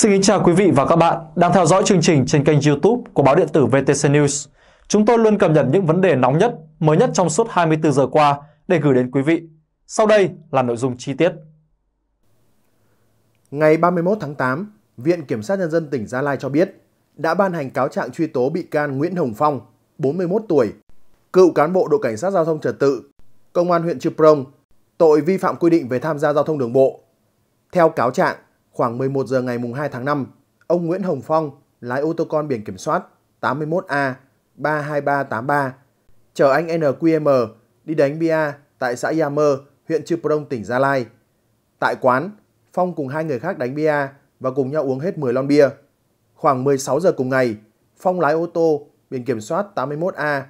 Xin kính chào quý vị và các bạn đang theo dõi chương trình trên kênh YouTube của báo điện tử VTC News. Chúng tôi luôn cập nhật những vấn đề nóng nhất, mới nhất trong suốt 24 giờ qua để gửi đến quý vị. Sau đây là nội dung chi tiết. Ngày 31 tháng 8, Viện Kiểm sát Nhân dân tỉnh Gia Lai cho biết đã ban hành cáo trạng truy tố bị can Nguyễn Hồng Phong, 41 tuổi, cựu cán bộ đội cảnh sát giao thông trật tự, công an huyện Chư Prong, tội vi phạm quy định về tham gia giao thông đường bộ. Theo cáo trạng, Khoảng 11 giờ ngày 2 tháng 5, ông Nguyễn Hồng Phong, lái ô tô con biển kiểm soát 81A 32383, chở anh NQM đi đánh bia tại xã Yà Mơ, huyện Chư Prong, tỉnh Gia Lai. Tại quán, Phong cùng hai người khác đánh bia và cùng nhau uống hết 10 lon bia. Khoảng 16 giờ cùng ngày, Phong lái ô tô biển kiểm soát 81A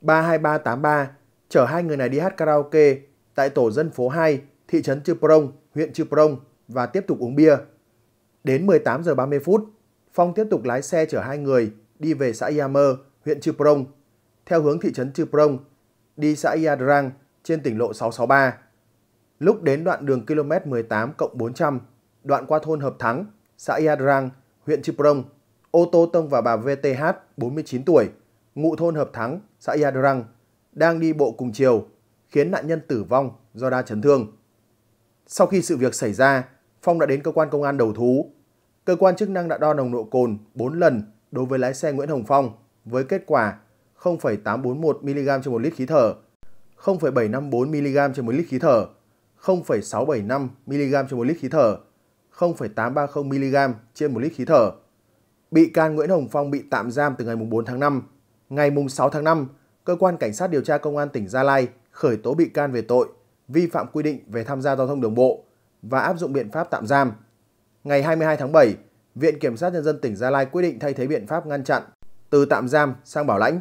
32383 chở hai người này đi hát karaoke tại tổ dân phố 2, thị trấn Chư Prong, huyện Chư Prong và tiếp tục uống bia. Đến 18 giờ 30 phút, Phong tiếp tục lái xe chở hai người đi về xã yamơ, huyện Chư Prong, theo hướng thị trấn Chư Prong, đi xã Yadrang trên tỉnh lộ 663. Lúc đến đoạn đường km 18 cộng 400, đoạn qua thôn Hợp Thắng, xã Yadrang, huyện Chư Prong, ô tô tông vào bà VTH 49 tuổi, ngụ thôn Hợp Thắng, xã Yadrang, đang đi bộ cùng chiều, khiến nạn nhân tử vong do đa chấn thương. Sau khi sự việc xảy ra, Phong đã đến cơ quan công an đầu thú. Cơ quan chức năng đã đo nồng độ cồn 4 lần đối với lái xe Nguyễn Hồng Phong với kết quả 0,841 mg trên 1 lít khí thở, 0,754 mg trên 1 lít khí thở, 0,675 mg trên 1 lít khí thở, 0,830 mg trên 1 lít khí thở. Bị can Nguyễn Hồng Phong bị tạm giam từ ngày 4 tháng 5. Ngày 6 tháng 5, cơ quan cảnh sát điều tra công an tỉnh Gia Lai khởi tố bị can về tội vi phạm quy định về tham gia giao thông đường bộ và áp dụng biện pháp tạm giam. Ngày 22 tháng 7, Viện Kiểm sát Nhân dân tỉnh Gia Lai quyết định thay thế biện pháp ngăn chặn từ tạm giam sang bảo lãnh.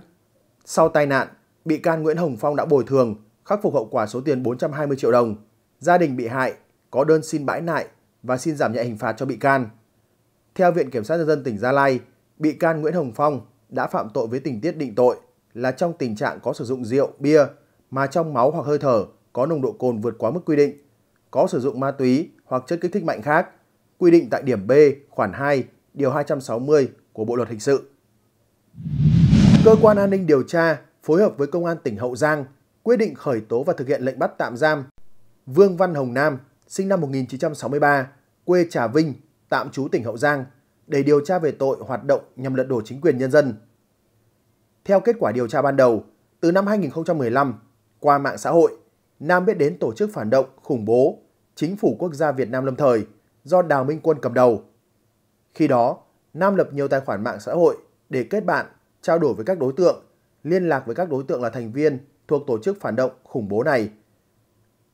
Sau tai nạn, bị can Nguyễn Hồng Phong đã bồi thường, khắc phục hậu quả số tiền 420 triệu đồng. Gia đình bị hại có đơn xin bãi nại và xin giảm nhẹ hình phạt cho bị can. Theo Viện Kiểm sát Nhân dân tỉnh Gia Lai, bị can Nguyễn Hồng Phong đã phạm tội với tình tiết định tội là trong tình trạng có sử dụng rượu, bia mà trong máu hoặc hơi thở có nồng độ cồn vượt quá mức quy định có sử dụng ma túy hoặc chất kích thích mạnh khác, quy định tại điểm B khoản 2, điều 260 của Bộ luật hình sự. Cơ quan an ninh điều tra phối hợp với công an tỉnh Hậu Giang quyết định khởi tố và thực hiện lệnh bắt tạm giam Vương Văn Hồng Nam, sinh năm 1963, quê Trà Vinh, tạm trú tỉnh Hậu Giang để điều tra về tội hoạt động nhằm lật đổ chính quyền nhân dân. Theo kết quả điều tra ban đầu, từ năm 2015, qua mạng xã hội, Nam biết đến tổ chức phản động, khủng bố, chính phủ quốc gia Việt Nam lâm thời, do Đào Minh Quân cầm đầu. Khi đó, Nam lập nhiều tài khoản mạng xã hội để kết bạn, trao đổi với các đối tượng, liên lạc với các đối tượng là thành viên thuộc tổ chức phản động khủng bố này.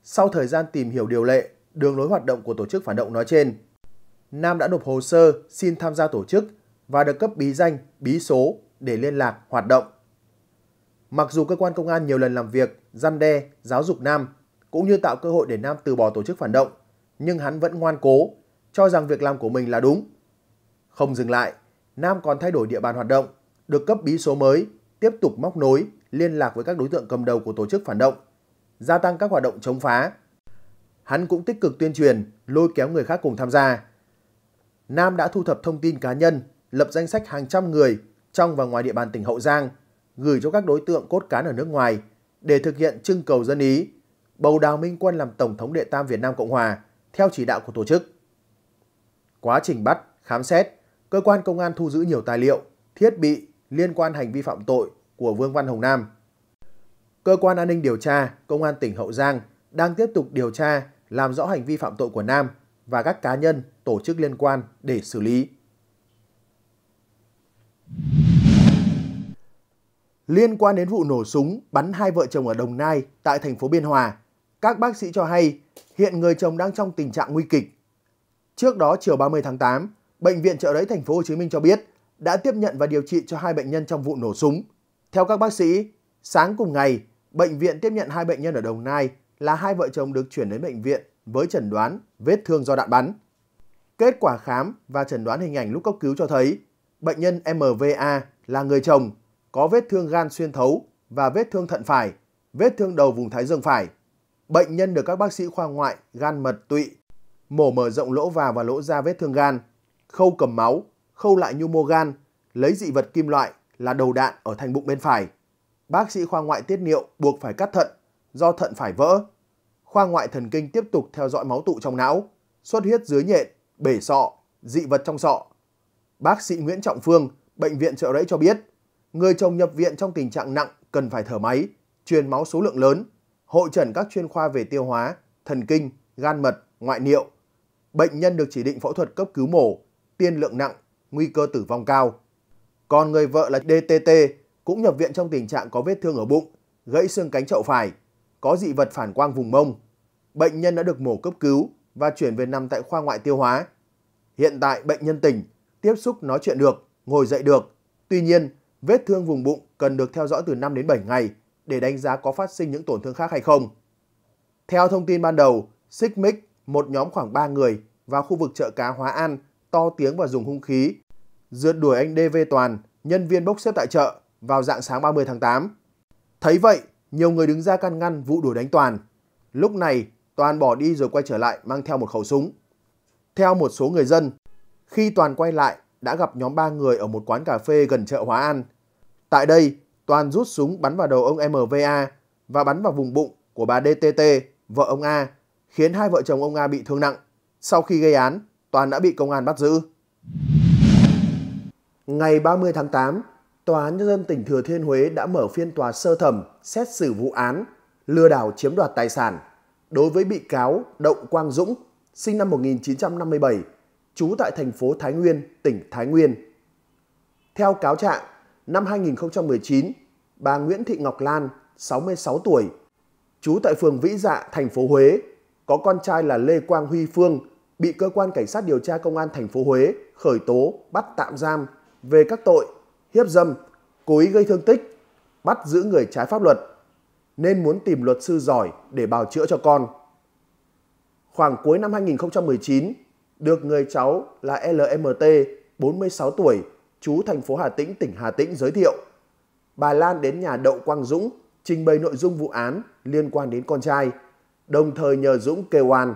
Sau thời gian tìm hiểu điều lệ, đường lối hoạt động của tổ chức phản động nói trên, Nam đã nộp hồ sơ xin tham gia tổ chức và được cấp bí danh, bí số để liên lạc, hoạt động. Mặc dù cơ quan công an nhiều lần làm việc, răn đe, giáo dục Nam, cũng như tạo cơ hội để Nam từ bỏ tổ chức phản động, nhưng hắn vẫn ngoan cố, cho rằng việc làm của mình là đúng. Không dừng lại, Nam còn thay đổi địa bàn hoạt động, được cấp bí số mới, tiếp tục móc nối, liên lạc với các đối tượng cầm đầu của tổ chức phản động, gia tăng các hoạt động chống phá. Hắn cũng tích cực tuyên truyền, lôi kéo người khác cùng tham gia. Nam đã thu thập thông tin cá nhân, lập danh sách hàng trăm người trong và ngoài địa bàn tỉnh Hậu Giang – gửi cho các đối tượng cốt cán ở nước ngoài để thực hiện trưng cầu dân ý, bầu Đào Minh Quân làm Tổng thống Đệ Tam Việt Nam Cộng Hòa theo chỉ đạo của tổ chức. Quá trình bắt, khám xét, cơ quan công an thu giữ nhiều tài liệu, thiết bị liên quan hành vi phạm tội của Vương Văn Hồng Nam. Cơ quan an ninh điều tra, Công an tỉnh Hậu Giang đang tiếp tục điều tra làm rõ hành vi phạm tội của Nam và các cá nhân, tổ chức liên quan để xử lý. Liên quan đến vụ nổ súng bắn hai vợ chồng ở Đồng Nai tại thành phố Biên Hòa, các bác sĩ cho hay hiện người chồng đang trong tình trạng nguy kịch. Trước đó chiều 30 tháng 8, bệnh viện Chợ Rẫy thành phố Hồ Chí Minh cho biết đã tiếp nhận và điều trị cho hai bệnh nhân trong vụ nổ súng. Theo các bác sĩ, sáng cùng ngày, bệnh viện tiếp nhận hai bệnh nhân ở Đồng Nai là hai vợ chồng được chuyển đến bệnh viện với chẩn đoán vết thương do đạn bắn. Kết quả khám và chẩn đoán hình ảnh lúc cấp cứu cho thấy bệnh nhân MVA là người chồng có vết thương gan xuyên thấu và vết thương thận phải, vết thương đầu vùng thái dương phải. Bệnh nhân được các bác sĩ khoa ngoại gan mật tụy mổ mở rộng lỗ vào và lỗ ra vết thương gan, khâu cầm máu, khâu lại nhu mô gan, lấy dị vật kim loại là đầu đạn ở thành bụng bên phải. Bác sĩ khoa ngoại tiết niệu buộc phải cắt thận do thận phải vỡ. Khoa ngoại thần kinh tiếp tục theo dõi máu tụ trong não, xuất huyết dưới nhện, bể sọ, dị vật trong sọ. Bác sĩ Nguyễn Trọng Phương, bệnh viện Trợ Rẫy cho biết, người chồng nhập viện trong tình trạng nặng cần phải thở máy, truyền máu số lượng lớn, hội trần các chuyên khoa về tiêu hóa, thần kinh, gan mật, ngoại niệu. Bệnh nhân được chỉ định phẫu thuật cấp cứu mổ, tiên lượng nặng, nguy cơ tử vong cao. Còn người vợ là DTT cũng nhập viện trong tình trạng có vết thương ở bụng, gãy xương cánh chậu phải, có dị vật phản quang vùng mông. Bệnh nhân đã được mổ cấp cứu và chuyển về nằm tại khoa ngoại tiêu hóa. Hiện tại bệnh nhân tỉnh, tiếp xúc nói chuyện được, ngồi dậy được. Tuy nhiên, Vết thương vùng bụng cần được theo dõi từ 5 đến 7 ngày để đánh giá có phát sinh những tổn thương khác hay không. Theo thông tin ban đầu, Xích Mích, một nhóm khoảng 3 người, vào khu vực chợ cá Hóa An, to tiếng và dùng hung khí, rượt đuổi anh DV Toàn, nhân viên bốc xếp tại chợ, vào dạng sáng 30 tháng 8. Thấy vậy, nhiều người đứng ra can ngăn vụ đuổi đánh Toàn. Lúc này, Toàn bỏ đi rồi quay trở lại mang theo một khẩu súng. Theo một số người dân, khi Toàn quay lại, đã gặp nhóm 3 người ở một quán cà phê gần chợ Hóa An Tại đây, Toàn rút súng bắn vào đầu ông MVA và bắn vào vùng bụng của bà DTT, vợ ông A, khiến hai vợ chồng ông A bị thương nặng. Sau khi gây án, Toàn đã bị công an bắt giữ. Ngày 30 tháng 8, Tòa án Nhân dân tỉnh Thừa Thiên Huế đã mở phiên tòa sơ thẩm xét xử vụ án lừa đảo chiếm đoạt tài sản đối với bị cáo Đậu Quang Dũng, sinh năm 1957, trú tại thành phố Thái Nguyên, tỉnh Thái Nguyên. Theo cáo trạng, năm 2019, bà Nguyễn Thị Ngọc Lan, 66 tuổi, trú tại phường Vĩ Dạ, thành phố Huế, có con trai là Lê Quang Huy Phương, bị cơ quan cảnh sát điều tra công an thành phố Huế khởi tố bắt tạm giam về các tội hiếp dâm, cố ý gây thương tích, bắt giữ người trái pháp luật, nên muốn tìm luật sư giỏi để bào chữa cho con. Khoảng cuối năm 2019, được người cháu là LMT, 46 tuổi, chú thành phố Hà Tĩnh, tỉnh Hà Tĩnh giới thiệu. Bà Lan đến nhà Đậu Quang Dũng trình bày nội dung vụ án liên quan đến con trai, đồng thời nhờ Dũng kêu oan.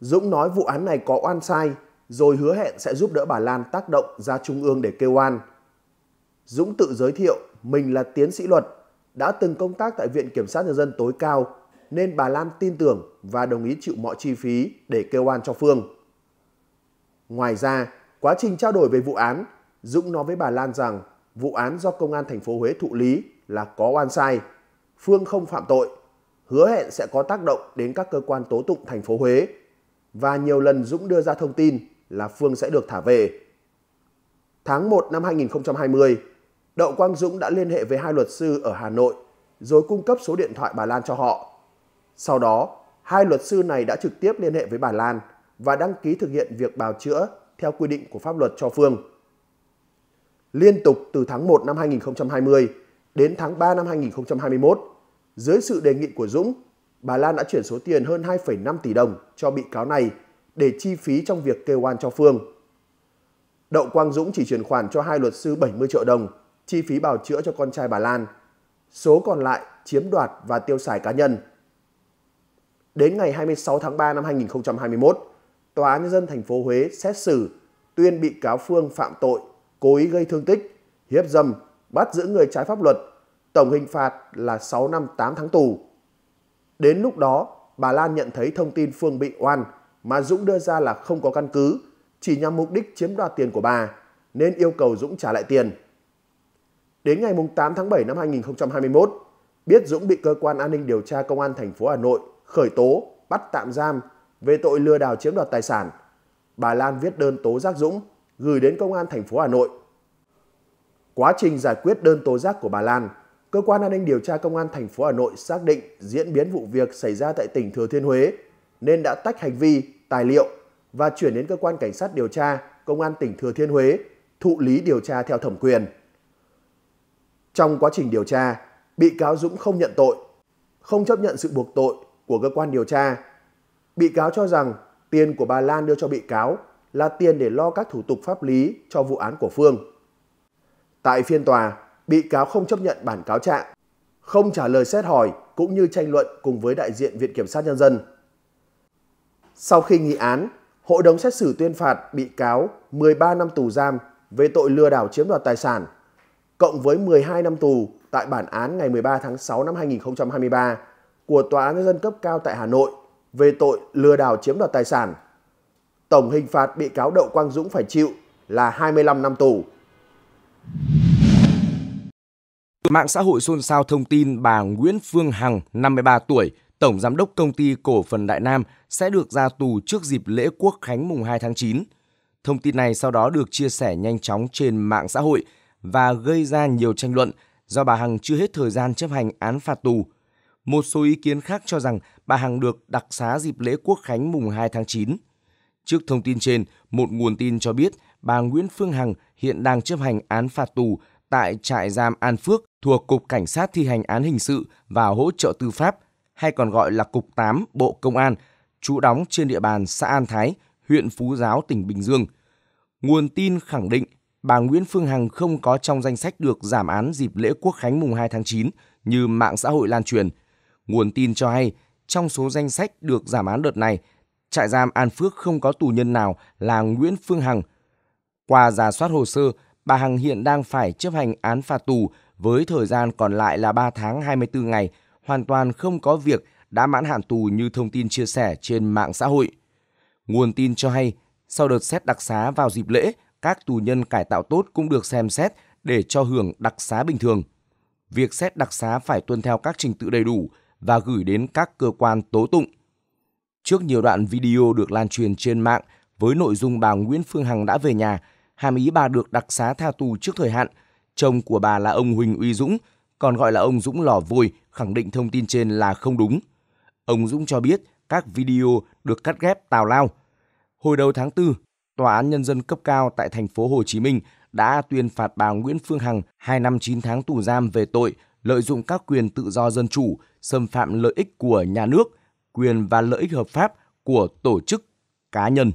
Dũng nói vụ án này có oan sai, rồi hứa hẹn sẽ giúp đỡ bà Lan tác động ra trung ương để kêu oan. Dũng tự giới thiệu mình là tiến sĩ luật, đã từng công tác tại Viện Kiểm sát Nhân dân tối cao, nên bà Lan tin tưởng và đồng ý chịu mọi chi phí để kêu oan cho Phương. Ngoài ra, Quá trình trao đổi về vụ án, Dũng nói với bà Lan rằng vụ án do công an thành phố Huế thụ lý là có oan sai. Phương không phạm tội, hứa hẹn sẽ có tác động đến các cơ quan tố tụng thành phố Huế. Và nhiều lần Dũng đưa ra thông tin là Phương sẽ được thả về. Tháng 1 năm 2020, Đậu Quang Dũng đã liên hệ với hai luật sư ở Hà Nội rồi cung cấp số điện thoại bà Lan cho họ. Sau đó, hai luật sư này đã trực tiếp liên hệ với bà Lan và đăng ký thực hiện việc bào chữa theo quy định của pháp luật cho Phương. Liên tục từ tháng 1 năm 2020 đến tháng 3 năm 2021, dưới sự đề nghị của Dũng, bà Lan đã chuyển số tiền hơn 2,5 tỷ đồng cho bị cáo này để chi phí trong việc kêu oan cho Phương. Đậu Quang Dũng chỉ chuyển khoản cho hai luật sư 70 triệu đồng, chi phí bào chữa cho con trai bà Lan. Số còn lại chiếm đoạt và tiêu xài cá nhân. Đến ngày 26 tháng 3 năm 2021, Tòa án nhân dân thành phố Huế xét xử tuyên bị cáo Phương phạm tội cố ý gây thương tích, hiếp dâm, bắt giữ người trái pháp luật, tổng hình phạt là 6 năm 8 tháng tù. Đến lúc đó, bà Lan nhận thấy thông tin Phương bị oan mà Dũng đưa ra là không có căn cứ, chỉ nhằm mục đích chiếm đoạt tiền của bà, nên yêu cầu Dũng trả lại tiền. Đến ngày 8 tháng 7 năm 2021, biết Dũng bị cơ quan an ninh điều tra công an thành phố Hà Nội khởi tố, bắt tạm giam về tội lừa đảo chiếm đoạt tài sản, bà Lan viết đơn tố giác Dũng gửi đến Công an thành phố Hà Nội. Quá trình giải quyết đơn tố giác của bà Lan, cơ quan an ninh điều tra Công an thành phố Hà Nội xác định diễn biến vụ việc xảy ra tại tỉnh Thừa Thiên Huế nên đã tách hành vi, tài liệu và chuyển đến cơ quan cảnh sát điều tra Công an tỉnh Thừa Thiên Huế thụ lý điều tra theo thẩm quyền. Trong quá trình điều tra, bị cáo Dũng không nhận tội, không chấp nhận sự buộc tội của cơ quan điều tra. Bị cáo cho rằng Tiền của bà Lan đưa cho bị cáo là tiền để lo các thủ tục pháp lý cho vụ án của Phương. Tại phiên tòa, bị cáo không chấp nhận bản cáo trạng, không trả lời xét hỏi cũng như tranh luận cùng với đại diện Viện Kiểm sát Nhân dân. Sau khi nghị án, hội đồng xét xử tuyên phạt bị cáo 13 năm tù giam về tội lừa đảo chiếm đoạt tài sản, cộng với 12 năm tù tại bản án ngày 13 tháng 6 năm 2023 của Tòa án Nhân dân cấp cao tại Hà Nội về tội lừa đảo chiếm đoạt tài sản. Tổng hình phạt bị cáo Đậu Quang Dũng phải chịu là 25 năm tù. Mạng xã hội xôn xao thông tin bà Nguyễn Phương Hằng, 53 tuổi, Tổng Giám đốc Công ty Cổ phần Đại Nam sẽ được ra tù trước dịp lễ quốc khánh mùng 2 tháng 9. Thông tin này sau đó được chia sẻ nhanh chóng trên mạng xã hội và gây ra nhiều tranh luận do bà Hằng chưa hết thời gian chấp hành án phạt tù – một số ý kiến khác cho rằng bà Hằng được đặc xá dịp lễ Quốc khánh mùng 2 tháng 9. Trước thông tin trên, một nguồn tin cho biết bà Nguyễn Phương Hằng hiện đang chấp hành án phạt tù tại trại giam An Phước thuộc Cục Cảnh sát thi hành án hình sự và hỗ trợ tư pháp, hay còn gọi là Cục 8 Bộ Công an, trú đóng trên địa bàn xã An Thái, huyện Phú Giáo, tỉnh Bình Dương. Nguồn tin khẳng định bà Nguyễn Phương Hằng không có trong danh sách được giảm án dịp lễ Quốc khánh mùng 2 tháng 9 như mạng xã hội lan truyền – Nguồn tin cho hay, trong số danh sách được giảm án đợt này, trại giam An Phước không có tù nhân nào là Nguyễn Phương Hằng. Qua giả soát hồ sơ, bà Hằng hiện đang phải chấp hành án phạt tù với thời gian còn lại là 3 tháng 24 ngày, hoàn toàn không có việc đã mãn hạn tù như thông tin chia sẻ trên mạng xã hội. Nguồn tin cho hay, sau đợt xét đặc xá vào dịp lễ, các tù nhân cải tạo tốt cũng được xem xét để cho hưởng đặc xá bình thường. Việc xét đặc xá phải tuân theo các trình tự đầy đủ, và gửi đến các cơ quan tố tụng. Trước nhiều đoạn video được lan truyền trên mạng với nội dung bà Nguyễn Phương Hằng đã về nhà, hàm ý bà được đặc xá tha tù trước thời hạn. Chồng của bà là ông Huỳnh Uy Dũng, còn gọi là ông Dũng lò vôi, khẳng định thông tin trên là không đúng. Ông Dũng cho biết các video được cắt ghép tào lao. Hồi đầu tháng 4, Tòa án Nhân dân cấp cao tại thành phố Hồ Chí Minh đã tuyên phạt bà Nguyễn Phương Hằng 2 năm 9 tháng tù giam về tội lợi dụng các quyền tự do dân chủ, xâm phạm lợi ích của nhà nước, quyền và lợi ích hợp pháp của tổ chức cá nhân.